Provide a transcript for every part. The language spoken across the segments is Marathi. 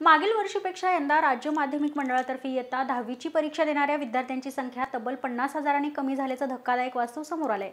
मागील वर्षीपेक्षा यंदा राज्य माध्यमिक मंडळातर्फे येता दहावीची परीक्षा देणाऱ्या विद्यार्थ्यांची संख्या तब्बल पन्नास हजारांनी कमी झाल्याचा धक्कादायक वास्तव समोर आलंय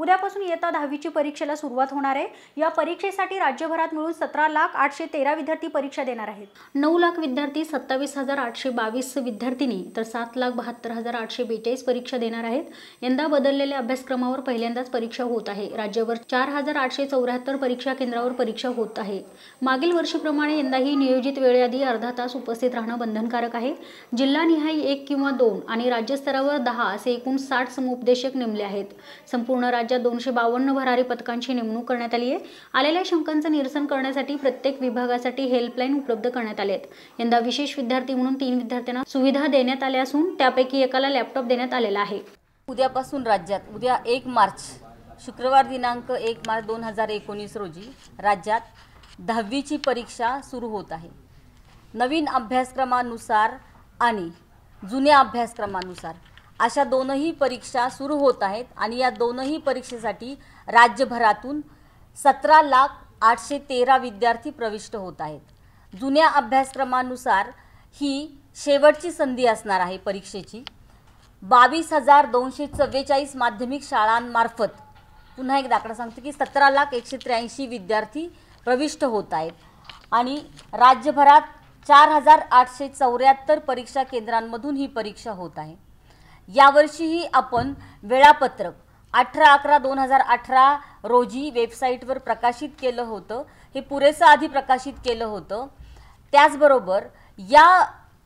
उद्यापासून येता दहावीची परीक्षेला सुरुवात होणार आहे या परीक्षेसाठी राज्यभरात मिळून सतरा लाख आठशे तेरा विद्यार्थी परीक्षा देणार आहेत नऊ लाख विद्यार्थी सत्तावीस हजार आठशे बावीस विद्यार्थिनी तर सात लाख बहात्तर हजार आठशे बेचाळीस परीक्षा देणार आहेत यंदा बदललेल्या अभ्यासक्रमावर पहिल्यांदाच परीक्षा होत आहे राज्यभर चार हजार आठशे चौऱ्याहत्तर परीक्षा केंद्रावर परीक्षा होत आहे मागील वर्षीप्रमाणे यंदाही नियोजित वेळे वेळेआधी अर्धा तास उपस्थित राहणं बंधनकारक आहे जिल्हानिहाय एक किंवा दोन आणि राज्यस्तरावर दहा असे एकूण साठ समुपदेशक नेमले आहेत संपूर्ण राज्यात दोनशे बावन्न भरारी पथकांची नेमणूक करण्यात आली आहे आलेल्या शंकांचं निरसन करण्यासाठी प्रत्येक विभागासाठी हेल्पलाईन उपलब्ध करण्यात आले आहेत यंदा विशेष विद्यार्थी म्हणून तीन विद्यार्थ्यांना सुविधा देण्यात आल्या असून त्यापैकी एकाला लॅपटॉप देण्यात आलेला आहे उद्यापासून राज्यात उद्या एक मार्च शुक्रवार दिनांक एक मार्च दोन हजार एकोणीस रोजी राज्यात दहावीची परीक्षा सुरू होत आहे नवीन अभ्यासक्रमानुसार आणि जुन्या अभ्यासक्रमानुसार अशा दोनही परीक्षा सुरू होत आहेत आणि या दोनही परीक्षेसाठी राज्यभरातून सतरा लाख आठशे तेरा विद्यार्थी प्रविष्ट होत आहेत जुन्या अभ्यासक्रमानुसार ही शेवटची संधी असणार आहे परीक्षेची बावीस हजार दोनशे चव्वेचाळीस माध्यमिक शाळांमार्फत पुन्हा एक दाखला सांगतो की सतरा लाख एकशे त्र्याऐंशी विद्यार्थी प्रविष्ट होत आहेत आणि राज्यभरात चार हजार आठशे चौऱ्याहत्तर परीक्षा केंद्रांमधून ही परीक्षा होत आहे यावर्षीही आपण वेळापत्रक अठरा अकरा दोन हजार अठरा रोजी वेबसाईटवर प्रकाशित केलं होतं हे पुरेसं आधी प्रकाशित केलं होतं त्याचबरोबर या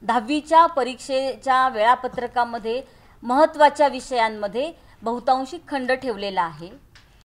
दहावीच्या परीक्षेच्या वेळापत्रकामध्ये महत्त्वाच्या विषयांमध्ये बहुतांशी खंड ठेवलेला आहे